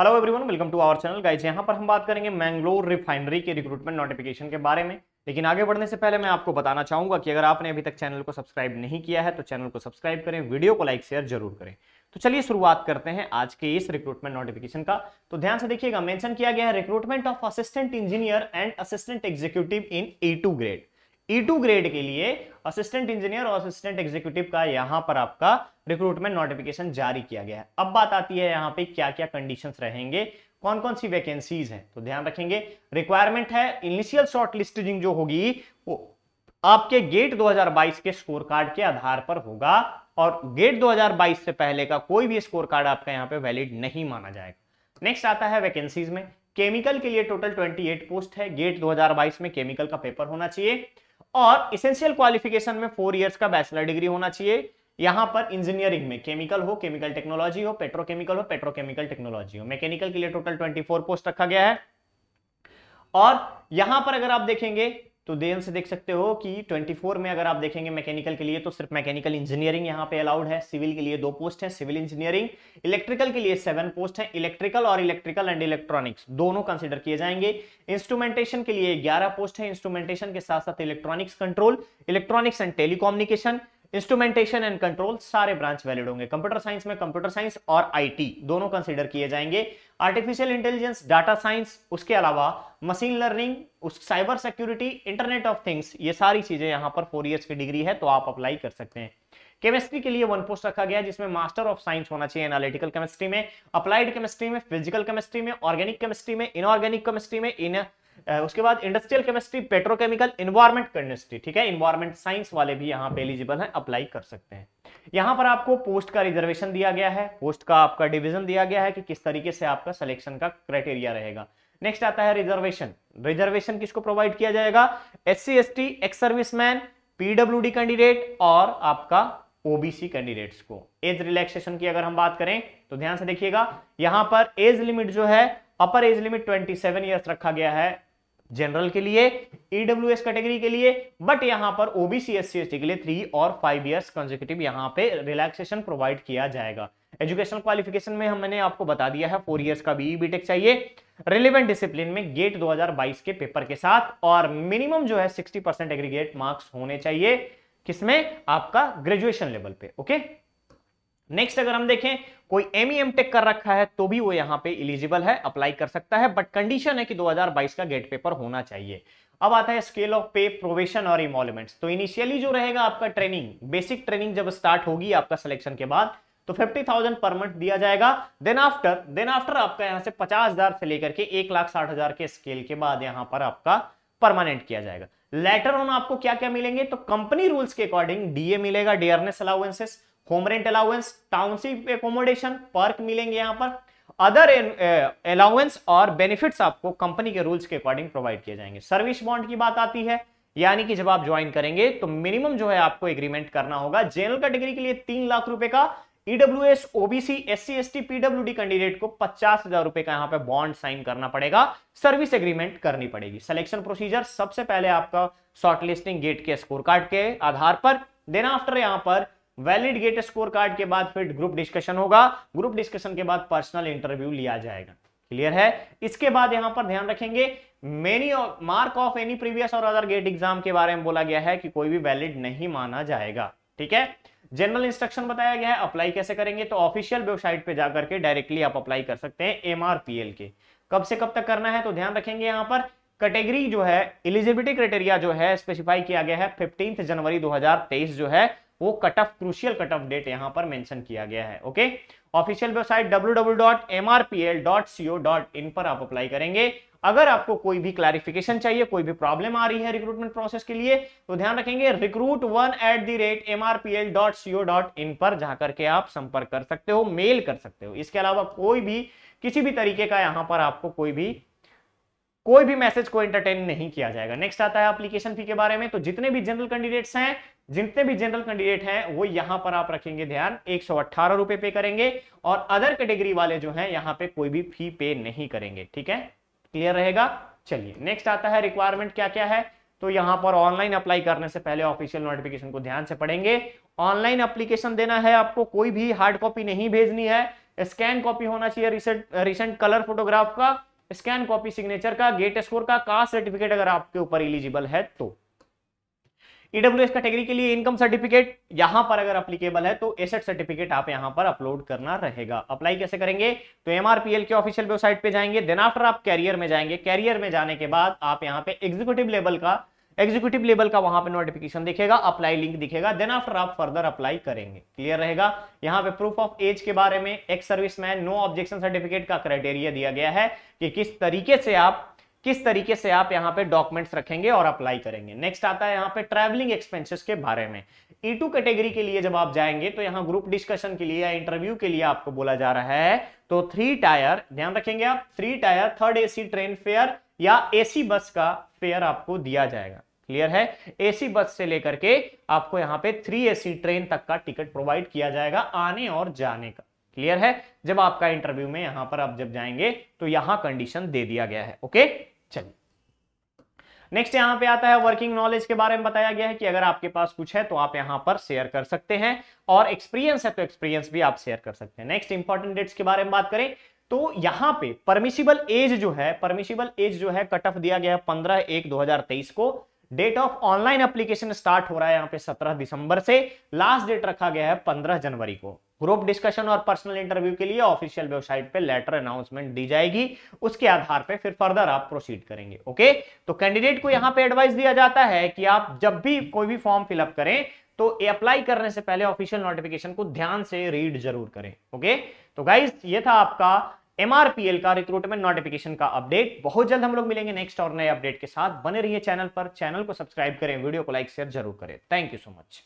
hello everyone welcome to our channel guys यहां पर हम बात करेंगे मैंगलोर रिफाइनरी के रिक्रूटमेंट नोटिफिकेशन के बारे में लेकिन आगे बढ़ने से पहले मैं आपको बताना चाहूंगा कि अगर आपने अभी तक चैनल को सब्सक्राइब नहीं किया है तो चैनल को सब्सक्राइब करें वीडियो को लाइक शेयर जरूर करें तो चलिए शुरुआत करते हैं आज के इस रिक्रूटमेंट नोटिफिकेशन का तो ध्यान से देखिएगा मेंशन किया गया है recruitment of assistant engineer and assistant executive in A grade E two grade के लिए असिस्टेंट इंजीनियर और असिस्टेंट एग्जीक्यूटिव का यहां पर आपका रिक्रूटमेंट नोटिफिकेशन जारी किया गया है अब बात आती है यहां पे क्या क्या कंडीशन रहेंगे कौन कौन सी वैकेंसीज हैं तो ध्यान रखेंगे रिक्वायरमेंट है इनिशियल शॉर्ट लिस्टिंग जो होगी वो आपके गेट 2022 के स्कोर कार्ड के आधार पर होगा और गेट 2022 से पहले का कोई भी स्कोर कार्ड आपका यहाँ पे वैलिड नहीं माना जाएगा नेक्स्ट आता है वैकेंसीज में केमिकल के लिए टोटल 28 पोस्ट है गेट 2022 में केमिकल का पेपर होना चाहिए और इसेंशियल क्वालिफिकेशन में फोर ईयर्स का बैचलर डिग्री होना चाहिए यहां पर इंजीनियरिंग में केमिकल हो केमिकल टेक्नोलॉजी हो पेट्रोकेमिकल हो पेट्रोकेमिकल टेक्नोलॉजी हो मैकेनिकल के लिए टोटल 24 पोस्ट रखा गया है और यहां पर अगर आप देखेंगे तो देन से देख सकते हो कि 24 में अगर आप देखेंगे मैकेनिकल के लिए तो सिर्फ मैकेनिकल इंजीनियरिंग यहाँ पे अलाउड है सिविल के लिए दो पोस्ट है सिविल इंजीनियरिंग इलेक्ट्रिकल के लिए सेवन पोस्ट है इलेक्ट्रिकल और इलेक्ट्रिकल एंड इलेक्ट्रॉनिक्स दोनों कंसिडर किए जाएंगे इंस्ट्रूमेंटेशन के लिए ग्यारह पोस्ट है इंस्ट्रूमेंटेशन के साथ साथ electronics control electronics and telecommunication instrumentation and control सारे ब्रांच वैलिड होंगे कंप्यूटर साइंस में कंप्यूटर साइंस और आईटी दोनों कंसिडर किए जाएंगे आर्टिफिशियल इंटेलिजेंस डाटा साइंस उसके अलावा मशीन लर्निंग उस cyber security internet of things ये सारी चीजें यहाँ पर फोर ईयर्स की डिग्री है तो आप अप्लाई कर सकते हैं केमिस्ट्री के लिए वन पोस्ट रखा गया जिसमें मास्टर ऑफ साइंस होना चाहिए एनालिटिकल केमिस्ट्री में अप्लाइड केमिस्ट्री में फिजिकल केमिस्ट्री में ऑर्गेनिक केमिस्ट्री में इनऑर्गेनिक केमिस्ट्री में इन उसके बाद industrial chemistry petrochemical environment chemistry ठीक है इन्वायरमेंट साइंस वाले भी यहाँ पे एलिजिबल हैं अप्लाई कर सकते हैं यहाँ पर आपको पोस्ट का रिजर्वेशन दिया गया है पोस्ट का आपका डिवीजन दिया गया है कि किस तरीके से आपका सिलेक्शन का क्राइटेरिया रहेगा नेक्स्ट आता है रिजर्वेशन रिजर्वेशन किसको प्रोवाइड किया जाएगा S C S T ex serviceman PWD candidate और आपका ओबीसी कैंडिडेट्स को एज रिलैक्सेशन की अगर हम बात करें तो ध्यान से देखिएगा यहां पर एज लिमिट जो है अपर एज लिमिट 27 ईयर्स रखा गया है जनरल के लिए ईडब्ल्यू e कैटेगरी के लिए बट यहां पर ओबीसी एस सी के लिए थ्री और फाइव ईयर्स कंजिक्यूटिव यहां पे रिलैक्सेशन प्रोवाइड किया जाएगा एजुकेशनल क्वालिफिकेशन में हमने आपको बता दिया है फोर ईयर्स का बीई बीटेक चाहिए रिलेवेंट डिसिप्लिन में गेट 2022 के पेपर के साथ और मिनिमम जो है 60 परसेंट एग्रीगेट मार्क्स होने चाहिए किसमें आपका ग्रेजुएशन लेवल पे ओके नेक्स्ट अगर हम देखें कोई एम ई टेक कर रखा है तो भी वो यहां पे इलिजिबल है अप्लाई कर सकता है बट कंडीशन है कि 2022 का गेट पेपर होना चाहिए अब आता है स्केल ऑफ पे प्रोवेशन और इमोलमेंट्स तो इनिशियली जो रहेगा आपका ट्रेनिंग बेसिक ट्रेनिंग जब स्टार्ट होगी आपका सिलेक्शन के बाद तो 50,000 पर मंथ दिया जाएगा देन आफ्टर देन आफ्टर आपका यहां से पचास से लेकर के एक लाख साठ हजार के स्केल के बाद यहां पर आपका परमानेंट किया जाएगा लेटर ऑन आपको क्या क्या मिलेंगे तो कंपनी रूल्स के अकॉर्डिंग डीए मिलेगा डीआरएनएस allowances home rent allowance township accommodation perks मिलेंगे यहां पर अदर अलाउंस eh, और बेनिफिट्स आपको कंपनी के रूल्स के अकॉर्डिंग प्रोवाइड किए जाएंगे सर्विस बॉन्ड की बात आती है यानी कि जब आप ज्वाइन करेंगे तो मिनिमम जो है आपको एग्रीमेंट करना होगा जनरल कैटेगरी के लिए तीन लाख रुपए का EW S OBC SC PW D candidate को पचास हजार रुपए का यहां पे बॉन्ड साइन करना पड़ेगा सर्विस एग्रीमेंट करनी पड़ेगी सिलेक्शन प्रोसीजर सबसे पहले आपका शॉर्टलिस्टिंग गेट के स्कोर कार्ड के आधार पर देन आफ्टर यहां पर वैलिड गेट स्कोर कार्ड के बाद फिर ग्रुप डिस्कशन होगा ग्रुप डिस्कशन के बाद पर्सनल इंटरव्यू लिया जाएगा क्लियर है इसके बाद यहां पर ध्यान रखेंगे many mark of any previous और अदर गेट एग्जाम के बारे में बोला गया है कि कोई भी वैलिड नहीं माना जाएगा ठीक है जनरल इंस्ट्रक्शन बताया गया है अप्लाई कैसे करेंगे तो ऑफिशियल वेबसाइट पे जाकर के डायरेक्टली आप अप्लाई कर सकते हैं एमआरपीएल के कब से कब तक करना है तो ध्यान रखेंगे यहां पर कैटेगरी जो है एलिजिबिलिटी क्राइटेरिया जो है स्पेसिफाई किया गया है फिफ्टींथ जनवरी 2023 जो है वो cut off crucial cut off date यहां पर मेंशन किया गया है ओके ऑफिशियल वेबसाइट www.mrpl.co.in पर आप अप्लाई करेंगे अगर आपको कोई भी क्लैरिफिकेशन चाहिए कोई भी प्रॉब्लम आ रही है रिक्रूटमेंट प्रोसेस के लिए तो ध्यान रखेंगे recruit one at the rate M R P L dot CO dot in पर जाकर के आप संपर्क कर सकते हो मेल कर सकते हो इसके अलावा कोई भी किसी भी तरीके का यहां पर आपको कोई भी कोई भी मैसेज को एंटरटेन नहीं किया जाएगा नेक्स्ट आता है एप्लीकेशन फी के बारे में तो जितने भी जनरल कैंडिडेट्स हैं जितने भी जनरल कैंडिडेट हैं वो यहां पर आप रखेंगे ध्यान एक सौ रुपए पे करेंगे और अदर कैटेगरी वाले जो हैं यहां पे कोई भी फी पे नहीं करेंगे ठीक है क्लियर रहेगा चलिए नेक्स्ट आता है रिक्वायरमेंट क्या क्या है तो यहां पर ऑनलाइन अप्लाई करने से पहले ऑफिशियल नोटिफिकेशन को ध्यान से पढ़ेंगे ऑनलाइन अप्लीकेशन देना है आपको कोई भी हार्ड कॉपी नहीं भेजनी है स्कैन कॉपी होना चाहिए रिसेंट रिसेंट कलर फोटोग्राफ का स्कैन कॉपी सिग्नेचर का गेट स्कोर का कास्ट सर्टिफिकेट अगर आपके ऊपर इलिजिबल है तो ईडब्ल्यू e कैटेगरी के लिए इनकम सर्टिफिकेट यहां पर अगर अप्लीकेबल है तो एसेट सर्टिफिकेट आप यहां पर अपलोड करना रहेगा अप्लाई कैसे करेंगे तो एमआरपीएल के ऑफिशियल वेबसाइट पे जाएंगे देन आफ्टर आप कैरियर में जाएंगे कैरियर में जाने के बाद आप यहां पे एग्जीक्यूटिव लेवल का एग्जीक्यूटिव लेवल का वहां पे नोटिफिकेशन दिखेगा अप्लाई लिंक दिखेगा देन आफ्टर आप फर्दर अप्लाई करेंगे क्लियर रहेगा यहाँ पे प्रूफ ऑफ एज के बारे में ex service man no objection certificate का क्राइटेरिया दिया गया है कि किस तरीके से आप किस तरीके से आप यहाँ पे डॉक्यूमेंट्स रखेंगे और अप्लाई करेंगे नेक्स्ट आता है यहाँ पे ट्रैवलिंग एक्सपेंसेस के बारे में ई टू कैटेगरी के लिए जब आप जाएंगे तो यहाँ ग्रुप डिस्कशन के लिए या इंटरव्यू के लिए आपको बोला जा रहा है तो थ्री टायर ध्यान रखेंगे आप three tier third A train fare या एसी बस का फेयर आपको दिया जाएगा क्लियर है एसी बस से लेकर के आपको यहाँ पे थ्री एसी ट्रेन तक का टिकट प्रोवाइड किया जाएगा आने और जाने का क्लियर है जब आपका इंटरव्यू में यहां पर आप जब जाएंगे तो यहां कंडीशन दे दिया गया है ओके चलिए नेक्स्ट यहां पे आता है वर्किंग नॉलेज के बारे में बताया गया है कि अगर आपके पास कुछ है तो आप यहां पर शेयर कर सकते हैं और एक्सपीरियंस है तो एक्सपीरियंस भी आप शेयर कर सकते हैं नेक्स्ट इंपॉर्टेंट डेट्स के बारे में बात करें तो यहां पे परमिशिबल एज जो है परमिशिबल एज जो है कट ऑफ दिया गया है पंद्रह एक दो को date of online application start हो रहा है यहां पे सत्रह दिसंबर से लास्ट डेट रखा गया है पंद्रह जनवरी को ग्रुप डिस्कशन और पर्सनल इंटरव्यू के लिए ऑफिशियल वेबसाइट पे लेटर अनाउंसमेंट दी जाएगी उसके आधार पे फिर फर्दर आप प्रोसीड करेंगे ओके तो कैंडिडेट को यहाँ पे एडवाइस दिया जाता है कि आप जब भी कोई भी फॉर्म फिलअप करें तो अप्लाई करने से पहले ऑफिशियल नोटिफिकेशन को ध्यान से रीड जरूर करें ओके तो गाइज ये था आपका एमआरपीएल का रिक्रूटमेंट नोटिफिकेशन का अपडेट बहुत जल्द हम लोग मिलेंगे नेक्स्ट और नए अपडेट के साथ बने रहिए चैनल पर चैनल को सब्सक्राइब करें वीडियो को लाइक शेयर जरूर करें थैंक यू सो मच